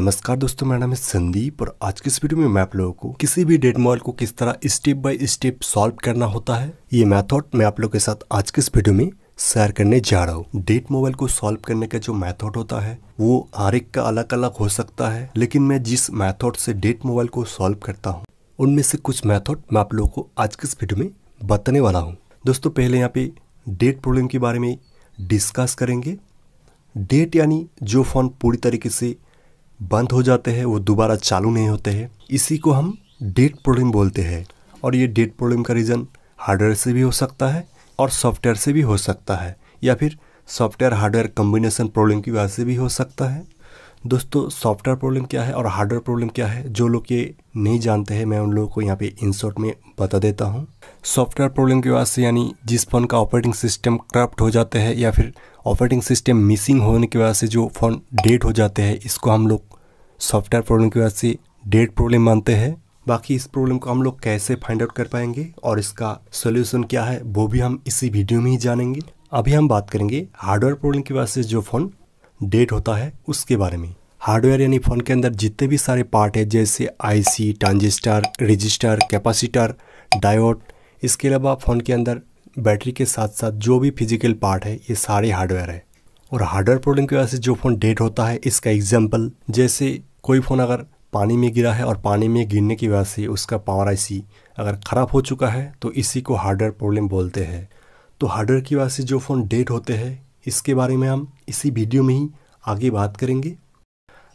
नमस्कार दोस्तों मेरा नाम है संदीप और आज के इस वीडियो में मैं आप लोगों को किसी भी डेट मॉल को किस तरह स्टेप बाय स्टेप सॉल्व करना होता है ये मेथड मैं आप लोगों के साथ आज के इस वीडियो में शेयर करने जा रहा हूँ डेट मोबाइल को सॉल्व करने का जो मेथड होता है वो हर एक का अलग अलग हो सकता है लेकिन मैं जिस मेथड से डेट मोबाइल को सॉल्व करता हूँ उनमें से कुछ मेथड मैं आप लोगों को आज के इस वीडियो में बताने वाला हूँ दोस्तों पहले यहाँ पे डेट प्रॉब्लम के बारे में डिस्कस करेंगे डेट यानी जो फोन पूरी तरीके से बंद हो जाते हैं वो दोबारा चालू नहीं होते हैं इसी को हम डेट प्रॉब्लम बोलते हैं और ये डेट प्रॉब्लम का रीज़न हार्डवेयर से भी हो सकता है और सॉफ्टवेयर से भी हो सकता है या फिर सॉफ्टवेयर हार्डवेयर कम्बिनेशन प्रॉब्लम की वजह से भी हो सकता है दोस्तों सॉफ्टवेयर प्रॉब्लम क्या है और हार्डवेयर प्रॉब्लम क्या है जो लोग ये नहीं जानते हैं मैं उन लोगों को यहाँ पे इंसर्ट में बता देता हूँ सॉफ्टवेयर प्रॉब्लम की वजह से यानी जिस फोन का ऑपरेटिंग सिस्टम क्रप्ट हो जाते हैं या फिर ऑपरेटिंग सिस्टम मिसिंग होने की वजह से जो फोन डेट हो जाते हैं इसको हम लोग सॉफ्टवेयर प्रॉब्लम की वजह से डेट प्रॉब्लम मानते हैं बाकी इस प्रॉब्लम को हम लोग कैसे फाइंड आउट कर पाएंगे और इसका सोल्यूशन क्या है वो भी हम इसी वीडियो में ही जानेंगे अभी हम बात करेंगे हार्डवेयर प्रॉब्लम की वजह से जो फ़ोन डेट होता है उसके बारे में हार्डवेयर यानी फ़ोन के अंदर जितने भी सारे पार्ट है जैसे IC transistor resistor capacitor diode इसके अलावा फ़ोन के अंदर बैटरी के साथ साथ जो भी फिजिकल पार्ट है ये सारे हार्डवेयर है और हार्डवेयर प्रॉब्लम की वजह से जो फ़ोन डेट होता है इसका एग्जाम्पल जैसे कोई फ़ोन अगर पानी में गिरा है और पानी में गिरने की वजह से उसका पावर आईसी अगर ख़राब हो चुका है तो इसी को हार्डवेयर प्रॉब्लम बोलते हैं तो हार्डवेयर की वजह से जो फ़ोन डेट होते हैं इसके बारे में हम इसी वीडियो में ही आगे बात करेंगे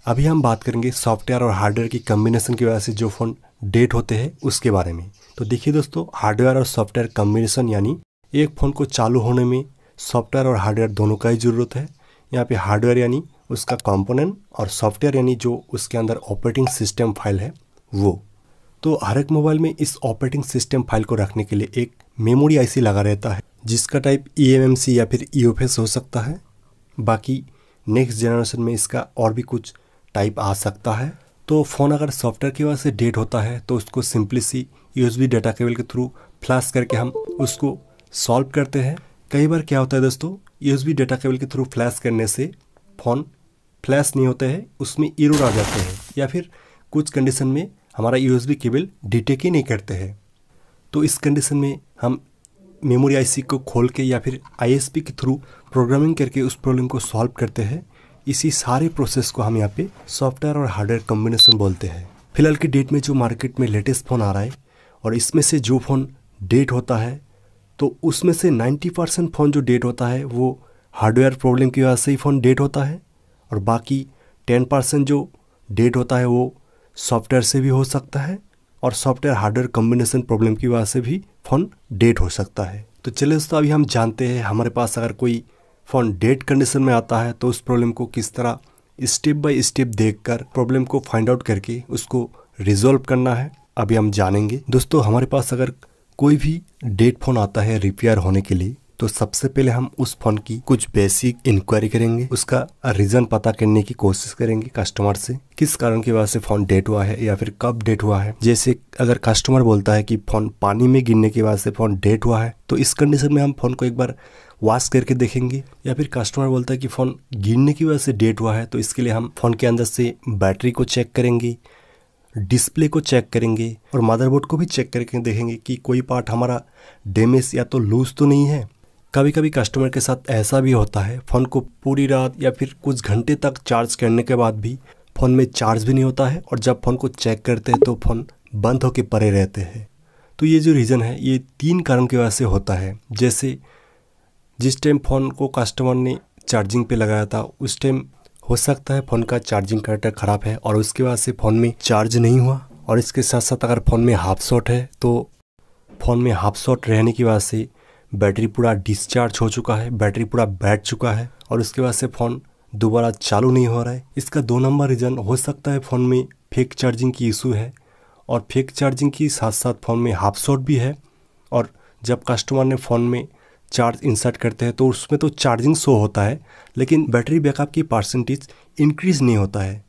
अभी हम बात करेंगे सॉफ्टवेयर और हार्डवेयर की कम्बिनेशन की वजह से जो फ़ोन डेट होते हैं उसके बारे में तो देखिए दोस्तों हार्डवेयर और सॉफ्टवेयर कम्बिनेशन यानी एक फ़ोन को चालू होने में सॉफ्टवेयर और हार्डवेयर दोनों का ही ज़रूरत है यहाँ पे हार्डवेयर यानी उसका कंपोनेंट और सॉफ्टवेयर यानी जो उसके अंदर ऑपरेटिंग सिस्टम फाइल है वो तो हर एक मोबाइल में इस ऑपरेटिंग सिस्टम फाइल को रखने के लिए एक मेमोरी आईसी लगा रहता है जिसका टाइप ई e या फिर ई e हो सकता है बाकी नेक्स्ट जनरेशन में इसका और भी कुछ टाइप आ सकता है तो फ़ोन अगर सॉफ्टवेयर की वजह से डेट होता है तो उसको simply C USB data cable के थ्रू फ्लैश करके हम उसको सॉल्व करते हैं कई बार क्या होता है दोस्तों यूएसबी डाटा केबल के थ्रू फ्लैश करने से फ़ोन फ्लैश नहीं होते हैं उसमें इरोड आ जाते हैं या फिर कुछ कंडीशन में हमारा बी केबल डिटेक ही नहीं करते हैं तो इस कंडीशन में हम मेमोरी आईसी को खोल के या फिर आईएसपी के थ्रू प्रोग्रामिंग करके उस प्रॉब्लम को सॉल्व करते हैं इसी सारे प्रोसेस को हम यहाँ पे सॉफ्टवेयर और हार्डवेयर कम्बिनेशन बोलते हैं फिलहाल की डेट में जो मार्केट में लेटेस्ट फ़ोन आ रहा है और इसमें से जो फ़ोन डेट होता है तो उसमें से 90 परसेंट फ़ोन जो डेट होता है वो हार्डवेयर प्रॉब्लम की वजह से ही फ़ोन डेट होता है और बाकी 10 परसेंट जो डेट होता है वो सॉफ्टवेयर से भी हो सकता है और सॉफ्टवेयर हार्डवेयर कम्बिनेशन प्रॉब्लम की वजह से भी फ़ोन डेट हो सकता है तो चलिए दोस्तों अभी हम जानते हैं हमारे पास अगर कोई फोन डेड कंडीशन में आता है तो उस प्रॉब्लम को किस तरह स्टेप बाय स्टेप देखकर प्रॉब्लम को फाइंड आउट करके उसको रिजोल्व करना है अभी हम जानेंगे दोस्तों हमारे पास अगर कोई भी डेट फोन आता है रिपेयर होने के लिए तो सबसे पहले हम उस फोन की कुछ बेसिक इंक्वायरी करेंगे उसका रीजन पता करने की कोशिश करेंगे कस्टमर से किस कारण की वजह से फोन डेट हुआ है या फिर कब डेट हुआ है जैसे अगर कस्टमर बोलता है कि फोन पानी में गिरने की वजह से फोन डेट हुआ है तो इस कंडीशन में हम फोन को एक बार वॉश करके देखेंगे या फिर कस्टमर बोलता है कि फ़ोन गिरने की वजह से डेट हुआ है तो इसके लिए हम फ़ोन के अंदर से बैटरी को चेक करेंगे डिस्प्ले को चेक करेंगे और मदरबोर्ड को भी चेक करके देखेंगे कि कोई पार्ट हमारा डैमेज या तो लूज़ तो नहीं है कभी कभी कस्टमर के साथ ऐसा भी होता है फ़ोन को पूरी रात या फिर कुछ घंटे तक चार्ज करने के बाद भी फ़ोन में चार्ज भी नहीं होता है और जब फ़ोन को चेक करते हैं तो फ़ोन बंद होकर परे रहते हैं तो ये जो रीज़न है ये तीन कारण की वजह से होता है जैसे जिस टाइम फ़ोन को कस्टमर ने चार्जिंग पे लगाया था उस टाइम हो सकता है फ़ोन का चार्जिंग कनेक्टर ख़राब है और उसके वजह से फ़ोन में चार्ज नहीं हुआ और इसके साथ साथ अगर फ़ोन में हाफ शॉट है तो फ़ोन में हाफ शॉट रहने की वजह से बैटरी पूरा डिस्चार्ज हो चुका है बैटरी पूरा बैठ चुका है और उसके बाद से फ़ोन दोबारा चालू नहीं हो रहा है इसका दो नंबर रीज़न हो सकता है फ़ोन में फेक चार्जिंग की इशू है और फेक चार्जिंग की साथ साथ फ़ोन में हाफ शॉट भी है और जब कस्टमर ने फ़ोन में चार्ज इंसर्ट करते हैं तो उसमें तो चार्जिंग शो होता है लेकिन बैटरी बैकअप की परसेंटेज इंक्रीज़ नहीं होता है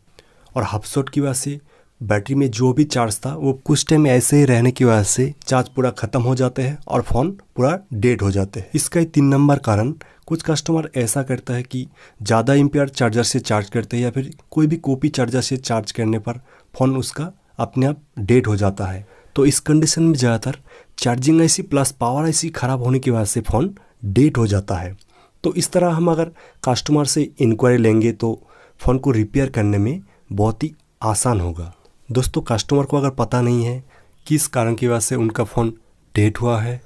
और हाफ शॉट की वजह से बैटरी में जो भी चार्ज था वो कुछ टाइम ऐसे ही रहने की वजह से चार्ज पूरा खत्म हो जाते हैं और फ़ोन पूरा डेड हो जाते हैं इसका ही तीन नंबर कारण कुछ कस्टमर ऐसा करता है कि ज़्यादा एम्पियर चार्जर से चार्ज करते हैं या फिर कोई भी कॉपी चार्जर से चार्ज करने पर फ़ोन उसका अपने आप डेड हो जाता है तो इस कंडीशन में ज़्यादातर चार्जिंग ऐसी प्लस पावर ऐसी ख़राब होने की वजह से फ़ोन डेड हो जाता है तो इस तरह हम अगर कस्टमर से इंक्वायरी लेंगे तो फ़ोन को रिपेयर करने में बहुत ही आसान होगा दोस्तों कस्टमर को अगर पता नहीं है किस कारण की वजह से उनका फ़ोन डेट हुआ है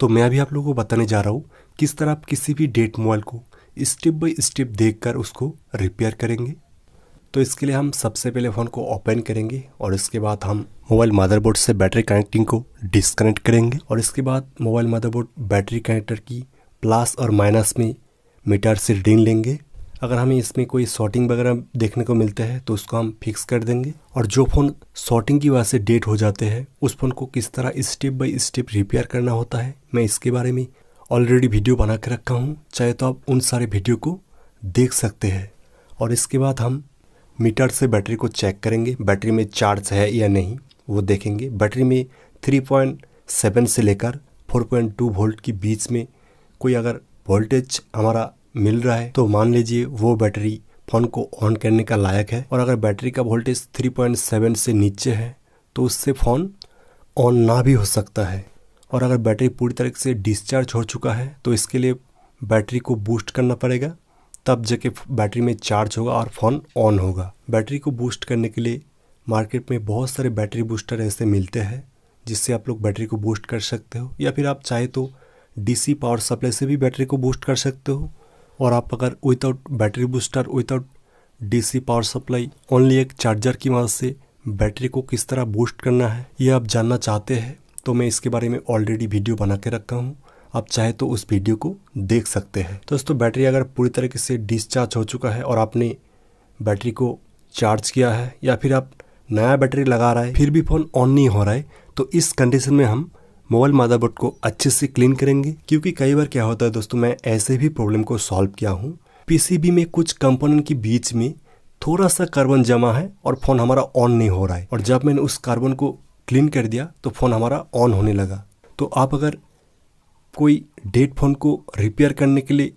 तो मैं अभी आप लोगों को बताने जा रहा हूँ किस तरह आप किसी भी डेट मोबाइल को स्टेप बाय स्टेप देखकर उसको रिपेयर करेंगे तो इसके लिए हम सबसे पहले फ़ोन को ओपन करेंगे और इसके बाद हम मोबाइल मदरबोर्ड से बैटरी कनेक्टिंग को डिसकनेक्ट करेंगे और इसके बाद मोबाइल मदरबोर्ड बैटरी कनेक्टर की प्लस और माइनस में मीटर से रीडिंग लेंगे अगर हमें इसमें कोई शॉर्टिंग वगैरह देखने को मिलता है तो उसको हम फिक्स कर देंगे और जो फ़ोन शॉर्टिंग की वजह से डेट हो जाते हैं उस फ़ोन को किस तरह स्टेप बाय स्टेप रिपेयर करना होता है मैं इसके बारे में ऑलरेडी वीडियो बना के रखा हूँ चाहे तो आप उन सारे वीडियो को देख सकते हैं और इसके बाद हम मीटर से बैटरी को चेक करेंगे बैटरी में चार्ज है या नहीं वो देखेंगे बैटरी में सेवन से लेकर टू वोल्ट के बीच में कोई अगर वोल्टेज हमारा मिल रहा है तो मान लीजिए वो बैटरी फोन को ऑन करने का लायक है और अगर बैटरी का वोल्टेज 3.7 से नीचे है तो उससे फ़ोन ऑन ना भी हो सकता है और अगर बैटरी पूरी तरह से डिस्चार्ज हो चुका है तो इसके लिए बैटरी को बूस्ट करना पड़ेगा तब जाके बैटरी में चार्ज होगा और फ़ोन ऑन होगा बैटरी को बूस्ट करने के लिए मार्केट में बहुत सारे बैटरी बूस्टर ऐसे मिलते हैं जिससे आप लोग बैटरी को बूस्ट कर सकते हो या फिर आप चाहे तो डीसी पावर सप्लाई से भी बैटरी को बूस्ट कर सकते हो और आप अगर without battery booster without DC power supply only एक चार्जर की मदद से बैटरी को किस तरह बूस्ट करना है ये आप जानना चाहते हैं तो मैं इसके बारे में ऑलरेडी वीडियो बना के रखा हूँ आप चाहे तो उस वीडियो को देख सकते हैं दोस्तों बैटरी अगर पूरी तरीके से डिस्चार्ज हो चुका है और आपने बैटरी को चार्ज किया है या फिर आप नया बैटरी लगा रहा है फिर भी फ़ोन ऑन नहीं हो रहा है तो इस कंडीशन में हम मोबाइल मदरबोर्ड को अच्छे से क्लीन करेंगे क्योंकि कई बार क्या होता है दोस्तों मैं ऐसे भी प्रॉब्लम को सॉल्व किया हूँ पीसीबी में कुछ कंपोनेंट के बीच में थोड़ा सा कार्बन जमा है और फ़ोन हमारा ऑन नहीं हो रहा है और जब मैंने उस कार्बन को क्लीन कर दिया तो फ़ोन हमारा ऑन होने लगा तो आप अगर कोई डेड फ़ोन को रिपेयर करने के लिए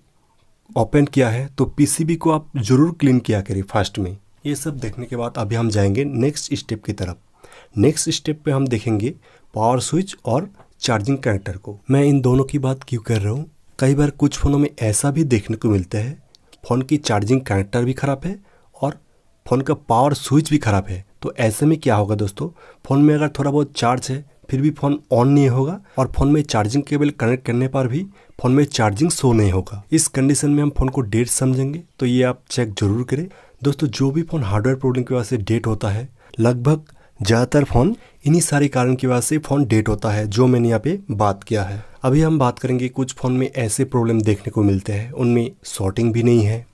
ओपन किया है तो पीसीबी को आप ज़रूर क्लीन किया करें फर्स्ट में ये सब देखने के बाद अभी हम जाएंगे नेक्स्ट स्टेप की तरफ नेक्स्ट स्टेप पे हम देखेंगे पावर स्विच और चार्जिंग कनेक्टर को मैं इन दोनों की बात क्यों कर रहा हूँ कई बार कुछ फ़ोनों में ऐसा भी देखने को मिलता है फ़ोन की चार्जिंग कनेक्टर भी ख़राब है और फ़ोन का पावर स्विच भी ख़राब है तो ऐसे में क्या होगा दोस्तों फ़ोन में अगर थोड़ा बहुत चार्ज है फिर भी फ़ोन ऑन नहीं होगा और फ़ोन में चार्जिंग केबल कनेक्ट करने पर भी फ़ोन में चार्जिंग शो नहीं होगा इस कंडीशन में हम फ़ोन को डेट समझेंगे तो ये आप चेक जरूर करें दोस्तों जो भी फ़ोन हार्डवेयर प्रॉब्लम की वजह से डेट होता है लगभग ज़्यादातर फ़ोन इन्हीं सारे कारण की वजह से फ़ोन डेट होता है जो मैंने यहाँ पे बात किया है अभी हम बात करेंगे कुछ फ़ोन में ऐसे प्रॉब्लम देखने को मिलते हैं उनमें शॉर्टिंग भी नहीं है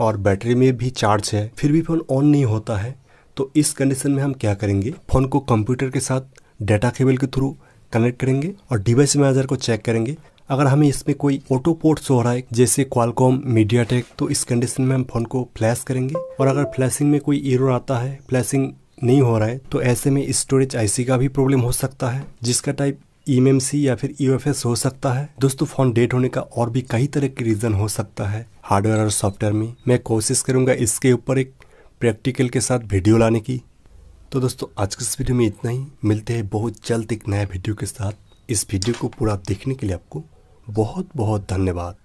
और बैटरी में भी चार्ज है फिर भी फ़ोन ऑन नहीं होता है तो इस कंडीशन में हम क्या करेंगे फ़ोन को कंप्यूटर के साथ डाटा केबल के थ्रू कनेक्ट करेंगे और डिवाइस मैनेजर को चेक करेंगे अगर हमें इसमें कोई ऑटो पोर्ट्स हो रहा है जैसे क्वालकॉम मीडिया टेक तो इस कंडीशन में हम फोन को फ्लैश करेंगे और अगर फ्लैशिंग में कोई एरर आता है फ्लैशिंग नहीं हो रहा है तो ऐसे में स्टोरेज आईसी का भी प्रॉब्लम हो सकता है जिसका टाइप ई e या फिर ई e हो सकता है दोस्तों फ़ोन डेट होने का और भी कई तरह के रीज़न हो सकता है हार्डवेयर और सॉफ्टवेयर में मैं कोशिश करूँगा इसके ऊपर एक प्रैक्टिकल के साथ वीडियो लाने की तो दोस्तों आज के इस वीडियो में इतना ही मिलते हैं बहुत जल्द एक नया वीडियो के साथ इस वीडियो को पूरा देखने के लिए आपको बहुत बहुत धन्यवाद